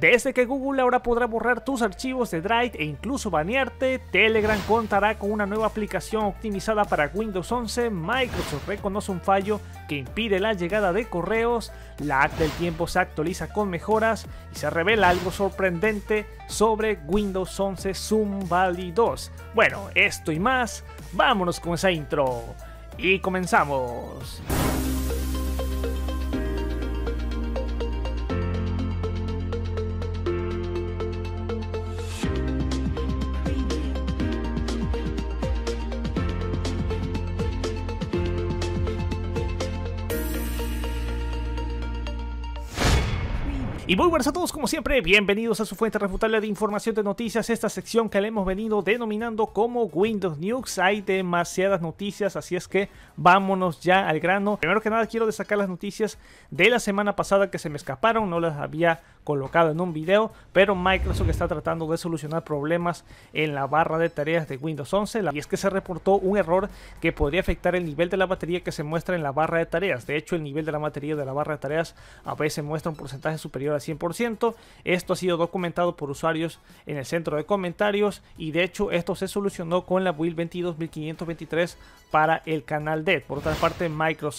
Desde que Google ahora podrá borrar tus archivos de Drive e incluso banearte, Telegram contará con una nueva aplicación optimizada para Windows 11, Microsoft reconoce un fallo que impide la llegada de correos, la app del tiempo se actualiza con mejoras y se revela algo sorprendente sobre Windows 11 Zoom Valley 2. Bueno, esto y más, vámonos con esa intro y comenzamos. Y muy buenas a todos, como siempre, bienvenidos a su fuente refutable de información de noticias, esta sección que le hemos venido denominando como Windows News. Hay demasiadas noticias, así es que vámonos ya al grano. Primero que nada, quiero destacar las noticias de la semana pasada que se me escaparon, no las había colocado en un video, pero Microsoft está tratando de solucionar problemas en la barra de tareas de Windows 11, y es que se reportó un error que podría afectar el nivel de la batería que se muestra en la barra de tareas. De hecho, el nivel de la batería de la barra de tareas a veces muestra un porcentaje superior 100%. Esto ha sido documentado por usuarios en el centro de comentarios y de hecho esto se solucionó con la build 22.523 para el canal de Por otra parte, Microsoft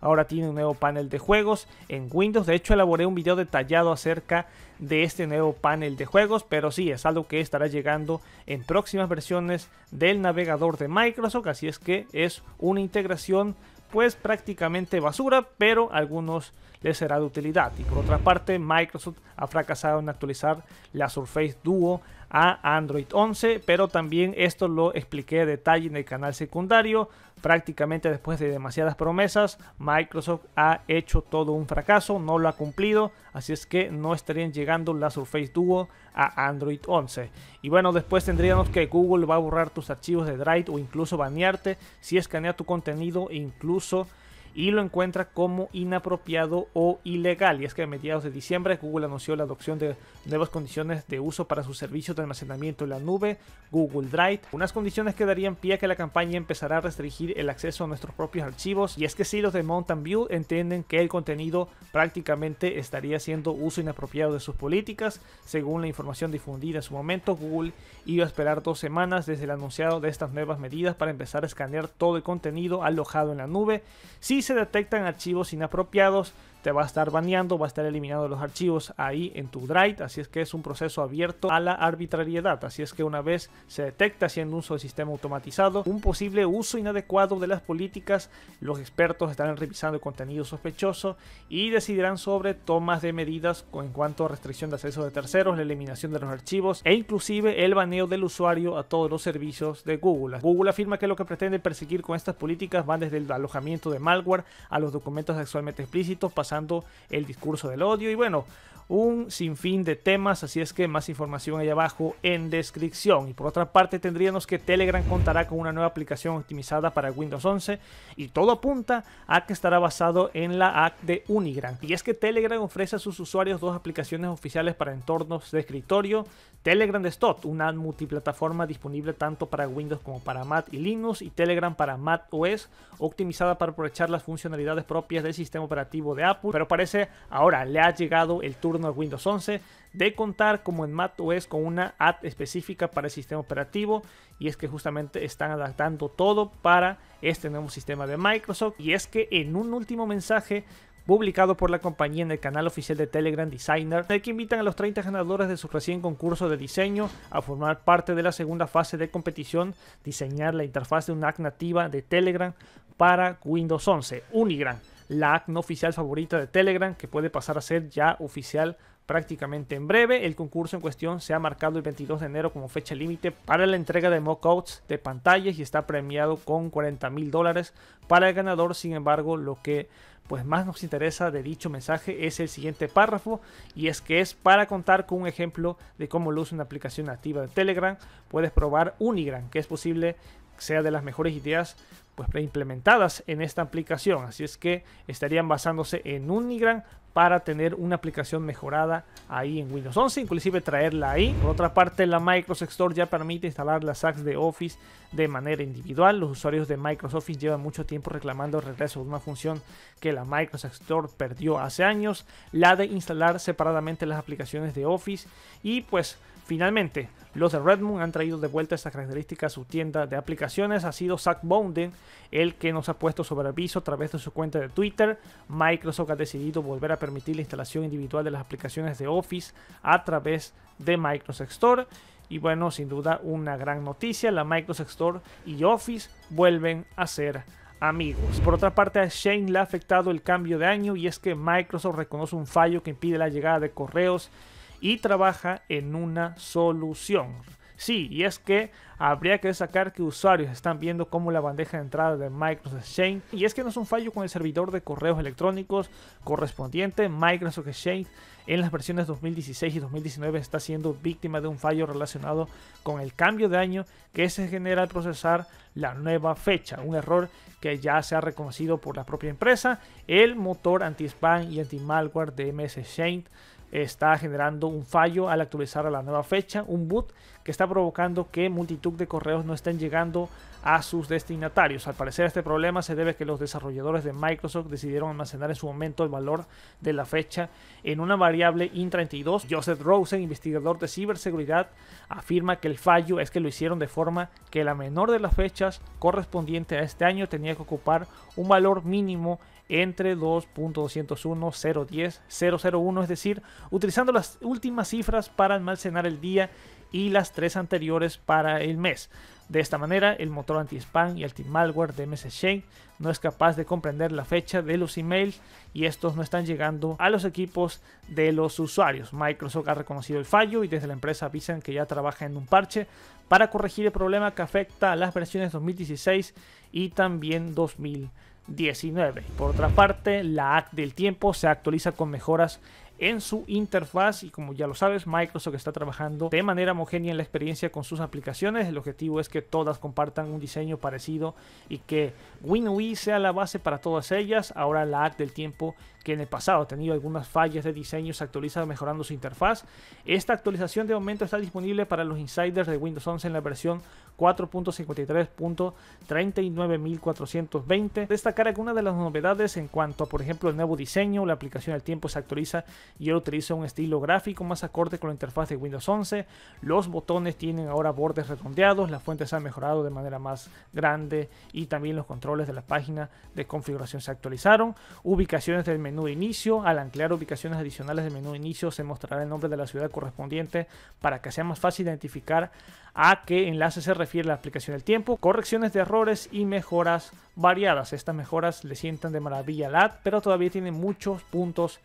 ahora tiene un nuevo panel de juegos en Windows. De hecho, elaboré un video detallado acerca de este nuevo panel de juegos, pero sí, es algo que estará llegando en próximas versiones del navegador de Microsoft, así es que es una integración pues prácticamente basura, pero a algunos les será de utilidad. Y por otra parte, Microsoft ha fracasado en actualizar la Surface Duo a Android 11, pero también esto lo expliqué detalle en el canal secundario. Prácticamente después de demasiadas promesas, Microsoft ha hecho todo un fracaso, no lo ha cumplido, así es que no estarían llegando la Surface Duo a Android 11. Y bueno, después tendríamos que Google va a borrar tus archivos de Drive o incluso banearte si escanea tu contenido e incluso y lo encuentra como inapropiado o ilegal. Y es que a mediados de diciembre Google anunció la adopción de nuevas condiciones de uso para sus servicios de almacenamiento en la nube, Google Drive, unas condiciones que darían pie a que la campaña empezara a restringir el acceso a nuestros propios archivos. Y es que si los de Mountain View entienden que el contenido prácticamente estaría siendo uso inapropiado de sus políticas, según la información difundida en su momento, Google iba a esperar dos semanas desde el anunciado de estas nuevas medidas para empezar a escanear todo el contenido alojado en la nube. Si se detectan archivos inapropiados te va a estar baneando, va a estar eliminando los archivos ahí en tu drive, así es que es un proceso abierto a la arbitrariedad, así es que una vez se detecta haciendo uso del sistema automatizado un posible uso inadecuado de las políticas, los expertos estarán revisando el contenido sospechoso y decidirán sobre tomas de medidas en cuanto a restricción de acceso de terceros, la eliminación de los archivos e inclusive el baneo del usuario a todos los servicios de Google. Google afirma que lo que pretende perseguir con estas políticas van desde el alojamiento de malware a los documentos actualmente explícitos, el discurso del odio y bueno, un sinfín de temas, así es que más información ahí abajo en descripción. Y por otra parte tendríamos que Telegram contará con una nueva aplicación optimizada para Windows 11 y todo apunta a que estará basado en la app de Unigram. Y es que Telegram ofrece a sus usuarios dos aplicaciones oficiales para entornos de escritorio. Telegram Desktop, una multiplataforma disponible tanto para Windows como para Mac y Linux y Telegram para Mac OS, optimizada para aprovechar las funcionalidades propias del sistema operativo de Apple pero parece ahora le ha llegado el turno a Windows 11 de contar como en es con una app específica para el sistema operativo y es que justamente están adaptando todo para este nuevo sistema de Microsoft y es que en un último mensaje publicado por la compañía en el canal oficial de Telegram Designer, De que invitan a los 30 ganadores de su recién concurso de diseño a formar parte de la segunda fase de competición, diseñar la interfaz de una app nativa de Telegram para Windows 11, unigram la no oficial favorita de Telegram, que puede pasar a ser ya oficial prácticamente en breve. El concurso en cuestión se ha marcado el 22 de enero como fecha límite para la entrega de mockouts de pantallas y está premiado con 40 mil dólares para el ganador. Sin embargo, lo que pues más nos interesa de dicho mensaje es el siguiente párrafo y es que es para contar con un ejemplo de cómo luce una aplicación nativa de Telegram. Puedes probar Unigram, que es posible sea de las mejores ideas pues preimplementadas en esta aplicación. Así es que estarían basándose en Unigram para tener una aplicación mejorada ahí en Windows 11, inclusive traerla ahí. Por otra parte, la Microsoft Store ya permite instalar las apps de Office de manera individual. Los usuarios de Microsoft Office llevan mucho tiempo reclamando el regreso de una función que la Microsoft Store perdió hace años, la de instalar separadamente las aplicaciones de Office y pues Finalmente, los de Redmond han traído de vuelta esta característica a su tienda de aplicaciones. Ha sido Zach Bowden el que nos ha puesto sobre aviso a través de su cuenta de Twitter. Microsoft ha decidido volver a permitir la instalación individual de las aplicaciones de Office a través de Microsoft Store. Y bueno, sin duda una gran noticia, la Microsoft Store y Office vuelven a ser amigos. Por otra parte, a Shane le ha afectado el cambio de año y es que Microsoft reconoce un fallo que impide la llegada de correos y trabaja en una solución. Sí, y es que habría que sacar que usuarios están viendo cómo la bandeja de entrada de Microsoft Exchange y es que no es un fallo con el servidor de correos electrónicos correspondiente Microsoft Exchange en las versiones 2016 y 2019 está siendo víctima de un fallo relacionado con el cambio de año que se genera al procesar la nueva fecha, un error que ya se ha reconocido por la propia empresa, el motor anti-spam y anti-malware de MS Exchange está generando un fallo al actualizar a la nueva fecha, un boot que está provocando que multitud de correos no estén llegando a sus destinatarios. Al parecer este problema se debe a que los desarrolladores de Microsoft decidieron almacenar en su momento el valor de la fecha en una variable IN32. Joseph Rosen, investigador de ciberseguridad, afirma que el fallo es que lo hicieron de forma que la menor de las fechas correspondiente a este año tenía que ocupar un valor mínimo entre 2.201.010.001, es decir, utilizando las últimas cifras para almacenar el día y las tres anteriores para el mes. De esta manera, el motor anti-spam y anti-malware de MS Exchange no es capaz de comprender la fecha de los emails y estos no están llegando a los equipos de los usuarios. Microsoft ha reconocido el fallo y desde la empresa avisan que ya trabaja en un parche para corregir el problema que afecta a las versiones 2016 y también 2017. 19. Por otra parte, la Act del tiempo se actualiza con mejoras en su interfaz y como ya lo sabes, Microsoft está trabajando de manera homogénea en la experiencia con sus aplicaciones. El objetivo es que todas compartan un diseño parecido y que WinUI sea la base para todas ellas. Ahora la Act del tiempo que en el pasado ha tenido algunas fallas de diseño, se actualiza mejorando su interfaz. Esta actualización de momento está disponible para los insiders de Windows 11 en la versión 4.53.39420. Destacar algunas de las novedades en cuanto a, por ejemplo, el nuevo diseño, la aplicación del tiempo se actualiza y ahora utiliza un estilo gráfico más acorde con la interfaz de Windows 11. Los botones tienen ahora bordes redondeados, las fuentes han mejorado de manera más grande y también los controles de la página de configuración se actualizaron. Ubicaciones del menú menú inicio. Al anclar ubicaciones adicionales del menú inicio se mostrará el nombre de la ciudad correspondiente para que sea más fácil identificar a qué enlace se refiere la aplicación del tiempo. Correcciones de errores y mejoras variadas. Estas mejoras le sientan de maravilla al pero todavía tiene muchos puntos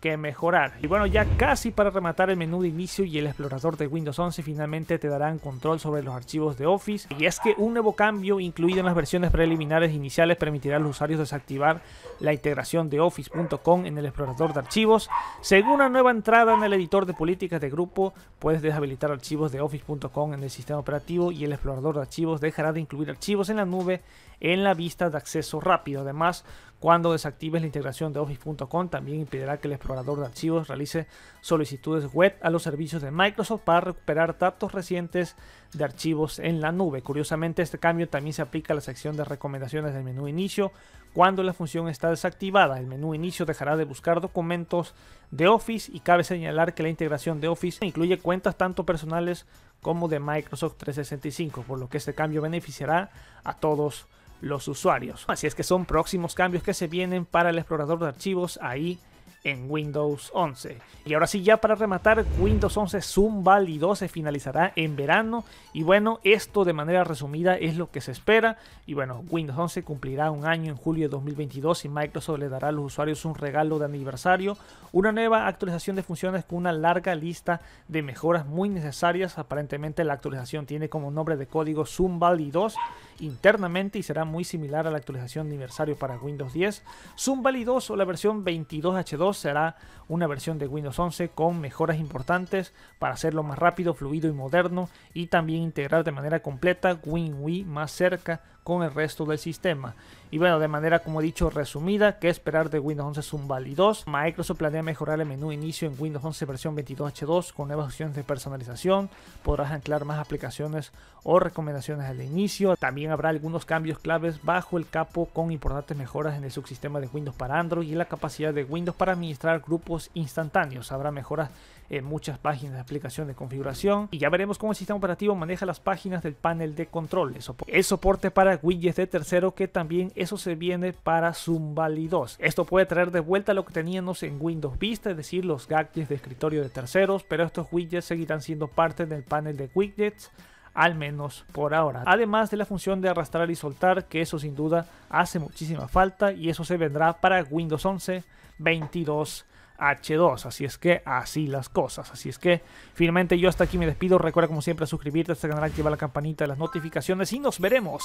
que mejorar. Y bueno, ya casi para rematar el menú de inicio y el explorador de Windows 11 finalmente te darán control sobre los archivos de Office. Y es que un nuevo cambio incluido en las versiones preliminares e iniciales permitirá a los usuarios desactivar la integración de Office.com en el explorador de archivos. Según una nueva entrada en el editor de políticas de grupo, puedes deshabilitar archivos de Office.com en el sistema operativo y el explorador de archivos dejará de incluir archivos en la nube en la vista de acceso rápido. Además, cuando desactives la integración de Office.com, también impedirá que el explorador de archivos realice solicitudes web a los servicios de Microsoft para recuperar datos recientes de archivos en la nube. Curiosamente, este cambio también se aplica a la sección de recomendaciones del menú inicio cuando la función está desactivada. El menú inicio dejará de buscar documentos de Office y cabe señalar que la integración de Office incluye cuentas tanto personales como de Microsoft 365, por lo que este cambio beneficiará a todos los usuarios. Así es que son próximos cambios que se vienen para el explorador de archivos ahí en Windows 11. Y ahora sí, ya para rematar, Windows 11 Zoom Valley 2 se finalizará en verano. Y bueno, esto de manera resumida es lo que se espera. Y bueno, Windows 11 cumplirá un año en julio de 2022 y Microsoft le dará a los usuarios un regalo de aniversario, una nueva actualización de funciones con una larga lista de mejoras muy necesarias. Aparentemente la actualización tiene como nombre de código Zoom Valley 2 internamente y será muy similar a la actualización de aniversario para Windows 10. Zoom 2 o la versión 22H2 será una versión de Windows 11 con mejoras importantes para hacerlo más rápido, fluido y moderno y también integrar de manera completa WinWi más cerca con el resto del sistema. Y bueno, de manera como he dicho resumida, ¿qué esperar de Windows 11 un 2? Microsoft planea mejorar el menú inicio en Windows 11 versión 22H2 con nuevas opciones de personalización, podrás anclar más aplicaciones o recomendaciones al inicio, también habrá algunos cambios claves bajo el capo con importantes mejoras en el subsistema de Windows para Android y la capacidad de Windows para administrar grupos instantáneos, habrá mejoras en muchas páginas de aplicación de configuración y ya veremos cómo el sistema operativo maneja las páginas del panel de control. El, soporte para widgets de tercero que también eso se viene para Zumbali 2. Esto puede traer de vuelta lo que teníamos en Windows Vista, es decir, los gadgets de escritorio de terceros, pero estos widgets seguirán siendo parte del panel de widgets al menos por ahora. Además de la función de arrastrar y soltar, que eso sin duda hace muchísima falta y eso se vendrá para Windows 11, 22 H2. Así es que así las cosas. Así es que finalmente yo hasta aquí me despido. Recuerda como siempre suscribirte a este canal, activar la campanita de las notificaciones y nos veremos.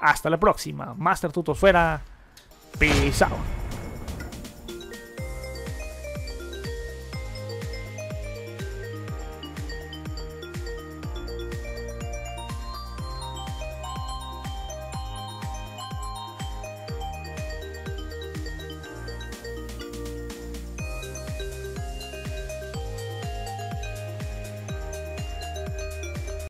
Hasta la próxima. Master Tutos fuera. Peace out.